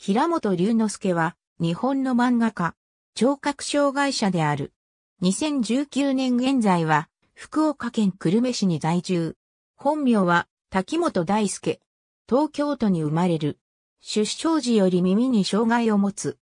平本龍之介は、日本の漫画家、聴覚障害者である。2019年現在は、福岡県久留米市に在住。本名は、滝本大輔。東京都に生まれる。出生時より耳に障害を持つ。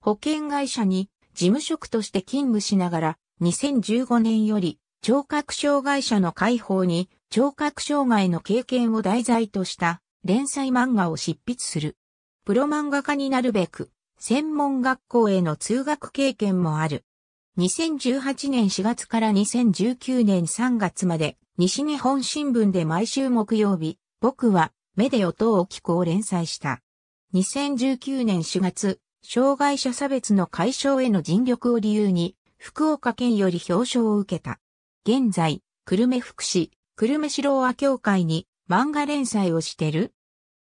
保険会社に事務職として勤務しながら、2015年より聴覚障害者の解放に聴覚障害の経験を題材とした連載漫画を執筆する。プロ漫画家になるべく、専門学校への通学経験もある。2018年4月から2019年3月まで、西日本新聞で毎週木曜日、僕は、目で音を聞こう連載した。2019年4月、障害者差別の解消への尽力を理由に、福岡県より表彰を受けた。現在、久留米福祉、久留米城和協会に漫画連載をしてる。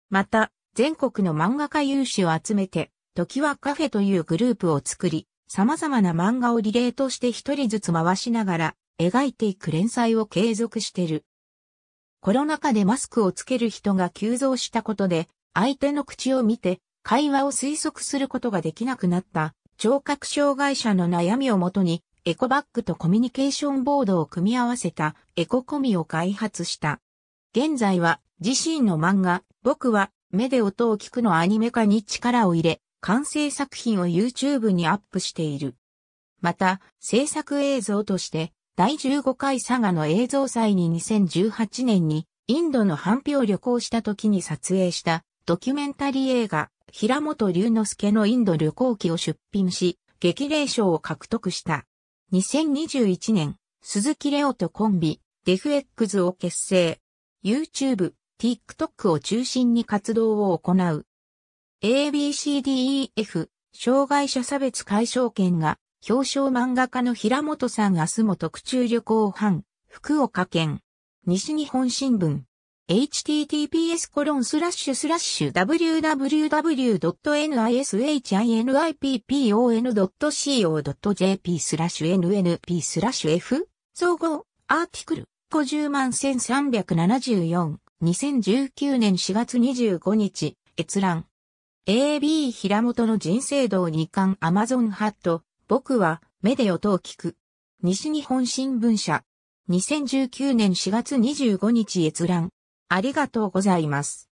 また、全国の漫画家有志を集めて、時はカフェというグループを作り、様々な漫画をリレーとして一人ずつ回しながら、描いていく連載を継続してる。コロナ禍でマスクをつける人が急増したことで、相手の口を見て、会話を推測することができなくなった、聴覚障害者の悩みをもとに、エコバッグとコミュニケーションボードを組み合わせたエココミを開発した。現在は自身の漫画、僕は目で音を聞くのアニメ化に力を入れ、完成作品を YouTube にアップしている。また、制作映像として、第15回佐賀の映像祭に2018年に、インドの反響旅行した時に撮影したドキュメンタリー映画、平本龍之介のインド旅行記を出品し、激励賞を獲得した。2021年、鈴木レオとコンビ、デフ X を結成。YouTube、TikTok を中心に活動を行う。ABCDEF 障害者差別解消権が表彰漫画家の平本さん明日も特注旅行班福岡県西日本新聞 https コロンスラッシュスラッシュ www.nishinipon.co.jp スラッシュ nnp スラッシュ f 総合アーティクル50万1374 2019年4月25日、閲覧。AB 平本の人生堂日巻 Amazon ハット、僕は目で音を聞く。西日本新聞社。2019年4月25日閲覧。ありがとうございます。